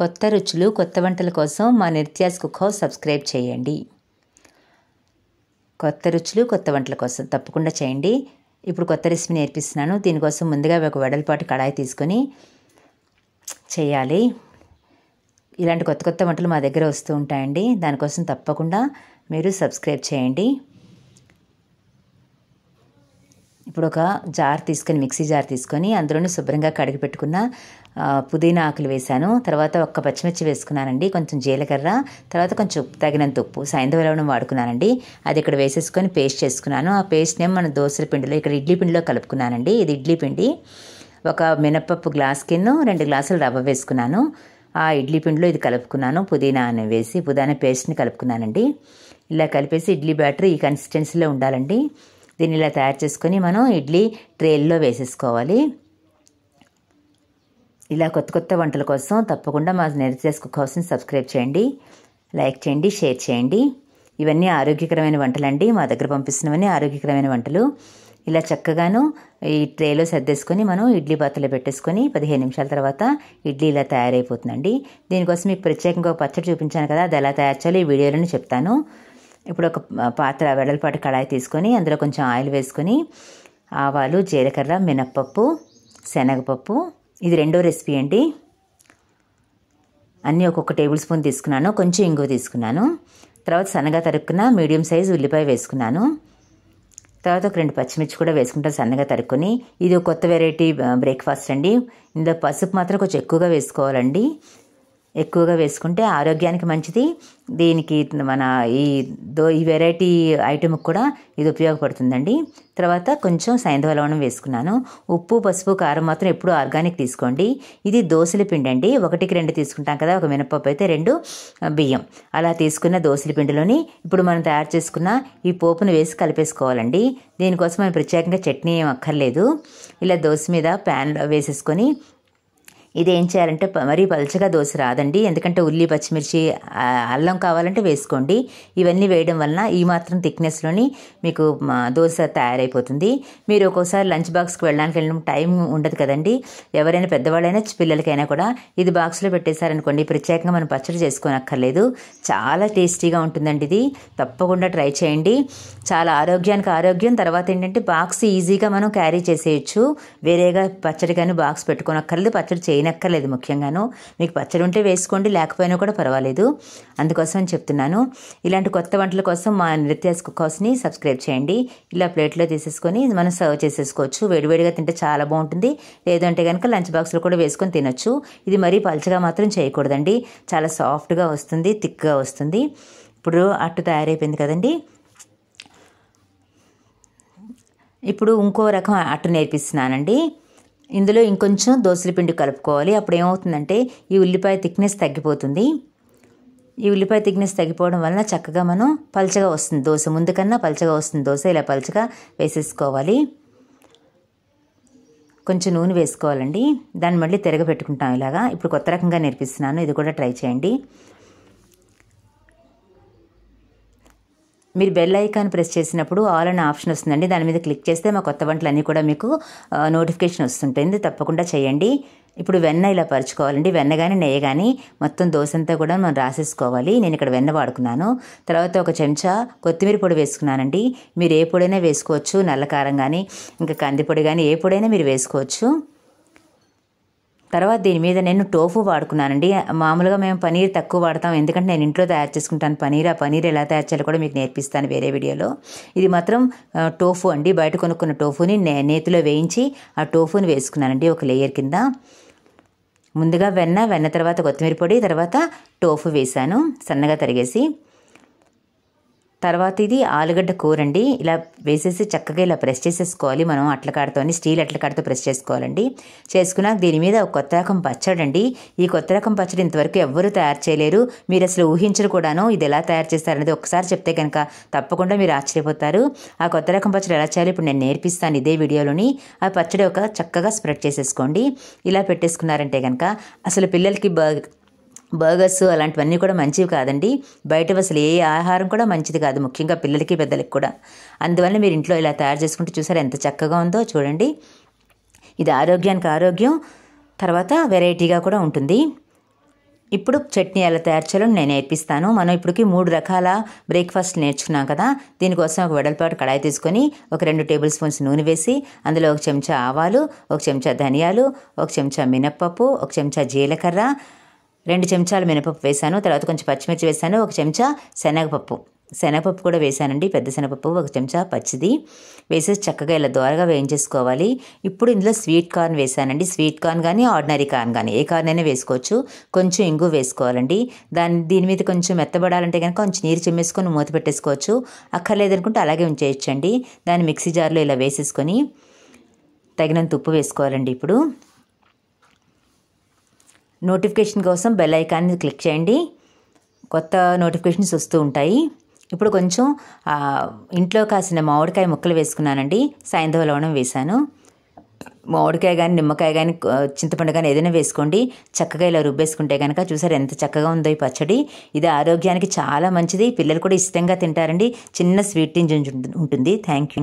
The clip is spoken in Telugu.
కొత్త రుచులు కొత్త వంటల కోసం మా నిర్త్యాస్ కుక్ హౌస్ సబ్స్క్రైబ్ చేయండి కొత్త రుచులు కొత్త వంటల కోసం తప్పకుండా చేయండి ఇప్పుడు కొత్త రెసిపీ నేర్పిస్తున్నాను దీనికోసం ముందుగా ఒక వెడల్పాటు కడాయి తీసుకొని చేయాలి ఇలాంటి కొత్త కొత్త వంటలు మా దగ్గర వస్తూ ఉంటాయండి దానికోసం తప్పకుండా మీరు సబ్స్క్రైబ్ చేయండి ఇప్పుడు ఒక జార్ తీసుకొని మిక్సీ జార్ తీసుకొని అందులోనే శుభ్రంగా కడిగి పెట్టుకున్న పుదీనా ఆకులు వేశాను తర్వాత ఒక్క పచ్చిమిర్చి వేసుకున్నానండి కొంచెం జీలకర్ర తర్వాత కొంచెం తగినంత ఉప్పు సాయంత్రం లవణం వాడుకున్నానండి అది ఇక్కడ వేసేసుకొని పేస్ట్ చేసుకున్నాను ఆ పేస్ట్ నేను మన దోశల పిండిలో ఇక్కడ ఇడ్లీ పిండిలో కలుపుకున్నానండి ఇది ఇడ్లీ పిండి ఒక మినపప్పు గ్లాస్ కింద రెండు గ్లాసులు రవ్వ వేసుకున్నాను ఆ ఇడ్లీ పిండిలో ఇది కలుపుకున్నాను పుదీనా అని వేసి పుదీనా పేస్ట్ని కలుపుకున్నానండి ఇలా కలిపేసి ఇడ్లీ బ్యాటర్ ఈ కన్సిస్టెన్సీలో ఉండాలండి దీన్ని ఇలా తయారు చేసుకొని మనం ఇడ్లీ ట్రేల్లో వేసేసుకోవాలి ఇలా కొత్త కొత్త వంటల కోసం తప్పకుండా మా నెరిసేసుకు కోసం సబ్స్క్రైబ్ చేయండి లైక్ చేయండి షేర్ చేయండి ఇవన్నీ ఆరోగ్యకరమైన వంటలండి మా దగ్గర పంపిస్తున్నవన్నీ ఆరోగ్యకరమైన వంటలు ఇలా చక్కగాను ఈ ట్రేలో సర్దేసుకొని మనం ఇడ్లీ పాత్రలో పెట్టేసుకొని పదిహేను నిమిషాల తర్వాత ఇడ్లీ ఇలా తయారైపోతుందండి దీనికోసం మీకు ప్రత్యేకంగా పచ్చడి చూపించాను కదా అది ఎలా తయారు చేయాలో ఈ వీడియోలోనే చెప్తాను ఇప్పుడు ఒక పాత్ర వెడల్పాటి కళాయి తీసుకొని అందులో కొంచెం ఆయిల్ వేసుకొని ఆవాలు జీలకర్ర మినప్పప్పు శనగపప్పు ఇది రెండో రెసిపీ అండి అన్నీ ఒక్కొక్క టేబుల్ స్పూన్ తీసుకున్నాను కొంచెం ఇంగువ తీసుకున్నాను తర్వాత సన్నగా తరుక్కున్న మీడియం సైజ్ ఉల్లిపాయ వేసుకున్నాను తర్వాత ఒక రెండు పచ్చిమిర్చి కూడా వేసుకుంటాను సన్నగా తరుక్కుని ఇది కొత్త వెరైటీ బ్రేక్ఫాస్ట్ అండి ఇందులో పసుపు మాత్రం కొంచెం ఎక్కువగా వేసుకోవాలండి ఎక్కువగా వేసుకుంటే ఆరోగ్యానికి మంచిది దీనికి మన ఈ దో ఈ వెరైటీ ఐటమ్ కూడా ఇది ఉపయోగపడుతుందండి తర్వాత కొంచెం సైంధవ లవణం వేసుకున్నాను ఉప్పు పసుపు కారం మాత్రం ఎప్పుడూ ఆర్గానిక్ తీసుకోండి ఇది దోశల పిండి అండి ఒకటికి రెండు తీసుకుంటాం కదా ఒక మినపప్పు అయితే రెండు బియ్యం అలా తీసుకున్న దోశల పిండిలోని ఇప్పుడు మనం తయారు చేసుకున్న ఈ పోపును వేసి కలిపేసుకోవాలండి దీనికోసం మనం ప్రత్యేకంగా చట్నీ ఏం అక్కర్లేదు ఇలా దోశ మీద ప్యాన్లో వేసేసుకొని ఇదేం చేయాలంటే మరీ పలుచగా దోశ రాదండి ఎందుకంటే ఉల్లి పచ్చిమిర్చి అల్లం కావాలంటే వేసుకోండి ఇవన్నీ వేయడం వలన ఈ మాత్రం థిక్నెస్లోని మీకు దోశ తయారైపోతుంది మీరు ఒక్కోసారి లంచ్ బాక్స్కి వెళ్ళడానికి వెళ్ళడం టైం ఉండదు కదండి ఎవరైనా పెద్దవాళ్ళైనా పిల్లలకైనా కూడా ఇది బాక్స్లో పెట్టేశారనుకోండి ప్రత్యేకంగా మనం పచ్చడి చేసుకోనక్కర్లేదు చాలా టేస్టీగా ఉంటుందండి ఇది తప్పకుండా ట్రై చేయండి చాలా ఆరోగ్యానికి ఆరోగ్యం తర్వాత ఏంటంటే బాక్స్ ఈజీగా మనం క్యారీ చేసేయచ్చు వేరేగా పచ్చడి కానీ బాక్స్ పెట్టుకోనక్కర్లేదు పచ్చడి చేయ వేయనక్కర్లేదు ముఖ్యంగాను మీకు పచ్చడి ఉంటే వేసుకోండి లేకపోయినా కూడా పర్వాలేదు అందుకోసం అని చెప్తున్నాను ఇలాంటి కొత్త వంటల కోసం మా కుక్ హౌస్ని సబ్స్క్రైబ్ చేయండి ఇలా ప్లేట్లో తీసేసుకొని మనం సర్వ్ చేసేసుకోవచ్చు వేడివేడిగా తింటే చాలా బాగుంటుంది లేదంటే కనుక లంచ్ బాక్స్లో కూడా వేసుకొని తినొచ్చు ఇది మరీ పలచగా మాత్రం చేయకూడదండి చాలా సాఫ్ట్గా వస్తుంది థిక్గా వస్తుంది ఇప్పుడు అట్టు తయారైపోయింది కదండి ఇప్పుడు ఇంకో రకం అట్టు నేర్పిస్తున్నానండి ఇందులో ఇంకొంచెం దోసలి పిండి కలుపుకోవాలి అప్పుడు ఏమవుతుందంటే ఈ ఉల్లిపాయ థిక్నెస్ తగ్గిపోతుంది ఈ ఉల్లిపాయ థిక్నెస్ తగ్గిపోవడం వలన చక్కగా మనం పలచగా వస్తుంది దోశ ముందు కన్నా పలచగా వస్తుంది దోశ ఇలా పలచగా వేసేసుకోవాలి కొంచెం నూనె వేసుకోవాలండి దాన్ని మళ్ళీ తిరగబెట్టుకుంటాం ఇలాగా ఇప్పుడు కొత్త రకంగా నేర్పిస్తున్నాను ఇది కూడా ట్రై చేయండి మీరు బెల్ ఐకాన్ ప్రెస్ చేసినప్పుడు ఆల్ అనే ఆప్షన్ వస్తుందండి దాని మీద క్లిక్ చేస్తే మా కొత్త వంటలు అన్నీ కూడా మీకు నోటిఫికేషన్ వస్తుంటుంది తప్పకుండా చేయండి ఇప్పుడు వెన్న ఇలా పరుచుకోవాలండి వెన్న కానీ నెయ్యి కానీ మొత్తం దోశ అంతా కూడా మనం రాసేసుకోవాలి నేను ఇక్కడ వెన్న వాడుకున్నాను తర్వాత ఒక చెంచా కొత్తిమీర పొడి వేసుకున్నానండి మీరు ఏ పొడైనా వేసుకోవచ్చు నల్లకారం కానీ ఇంకా కందిపొడి కానీ ఏ పొడైనా మీరు వేసుకోవచ్చు తర్వాత దీని మీద నేను టోఫు వాడుకున్నానండి మామూలుగా మేము పనీర్ తక్కువ వాడతాం ఎందుకంటే నేను ఇంట్లో తయారు చేసుకుంటాను పనీర్ ఆ పనీర్ ఎలా తయారు చేయాలో కూడా మీకు నేర్పిస్తాను వేరే వీడియోలో ఇది మాత్రం టోఫు అండి బయట కొనుక్కున్న టోఫుని నేతిలో వేయించి ఆ టోఫుని వేసుకున్నానండి ఒక లేయర్ కింద ముందుగా వెన్న వెన్న తర్వాత కొత్తిమీర పొడి తర్వాత టోఫు వేశాను సన్నగా తరిగేసి తర్వాత ఇది ఆలుగడ్డ కూరండి ఇలా వేసేసి చక్కగా ఇలా ప్రెస్ చేసేసుకోవాలి మనం అట్లకాడతోని స్టీల్ కాడతో ప్రెస్ చేసుకోవాలండి చేసుకున్నాక దీని మీద ఒక కొత్త రకం పచ్చడి అండి ఈ కొత్త రకం పచ్చడి ఇంతవరకు ఎవ్వరూ తయారు చేయలేరు మీరు అసలు ఊహించరు కూడాను ఇది ఎలా తయారు చేస్తారనేది ఒకసారి చెప్తే కనుక తప్పకుండా మీరు ఆశ్చర్యపోతారు ఆ కొత్త రకం పచ్చడి ఎలా చేయాలి ఇప్పుడు నేను నేర్పిస్తాను ఇదే వీడియోలోని ఆ పచ్చడి ఒక చక్కగా స్ప్రెడ్ చేసేసుకోండి ఇలా పెట్టేసుకున్నారంటే కనుక అసలు పిల్లలకి బర్గర్స్ అలాంటివన్నీ కూడా మంచివి కాదండి బయట అసలు ఏ ఆహారం కూడా మంచిది కాదు ముఖ్యంగా పిల్లలకి పెద్దలకి కూడా అందువల్ల మీరు ఇంట్లో ఇలా తయారు చేసుకుంటే చూసారు ఎంత చక్కగా ఉందో చూడండి ఇది ఆరోగ్యానికి ఆరోగ్యం తర్వాత వెరైటీగా కూడా ఉంటుంది ఇప్పుడు చట్నీ ఎలా తయారు చేయాలో నేను నేర్పిస్తాను మనం ఇప్పటికి మూడు రకాల బ్రేక్ఫాస్ట్ నేర్చుకున్నాం కదా దీనికోసం ఒక వెడల్పాటు కడాయి తీసుకొని ఒక రెండు టేబుల్ స్పూన్స్ నూనె వేసి అందులో ఒక చెంచా ఆవాలు ఒక చెంచా ధనియాలు ఒక చెంచా మినప్పప్పు ఒక చెంచా జీలకర్ర రెండు చెంచాలు మినపప్పు వేశాను తర్వాత కొంచెం పచ్చిమిర్చి వేశాను ఒక చెంచా శనగపప్పు శనగపప్పు కూడా వేశానండి పెద్ద శనగపప్పు ఒక చెంచా పచ్చిది వేసేసి చక్కగా ఇలా దోరగా వేయించేసుకోవాలి ఇప్పుడు ఇందులో స్వీట్ కార్న్ వేశానండి స్వీట్ కార్న్ కానీ ఆర్డినరీ కార్న్ కానీ ఏ కార్న్ అయినా వేసుకోవచ్చు కొంచెం ఇంగు వేసుకోవాలండి దాని దీని మీద కొంచెం మెత్తబడాలంటే కనుక కొంచెం నీరు చిమ్మేసుకొని మూత పెట్టేసుకోవచ్చు అక్కర్లేదనుకుంటే అలాగే ఉంచేయచ్చండి దాన్ని మిక్సీ జార్లో ఇలా వేసేసుకొని తగినంత ఉప్పు వేసుకోవాలండి ఇప్పుడు నోటిఫికేషన్ కోసం బెల్ ఐకాన్ని క్లిక్ చేయండి కొత్త నోటిఫికేషన్స్ వస్తూ ఉంటాయి ఇప్పుడు కొంచెం ఇంట్లో కాసిన మామిడికాయ ముక్కలు వేసుకున్నానండి సాయంత్రం లోనం వేశాను మామిడికాయ కానీ నిమ్మకాయ కానీ చింతపండు కానీ ఏదైనా వేసుకోండి చక్కగా ఇలా రుబ్బేసుకుంటే కనుక చూసారు ఎంత చక్కగా ఉందో ఈ పచ్చడి ఇది ఆరోగ్యానికి చాలా మంచిది పిల్లలు కూడా ఇష్టంగా తింటారండి చిన్న స్వీట్ ఉంటుంది థ్యాంక్ యూ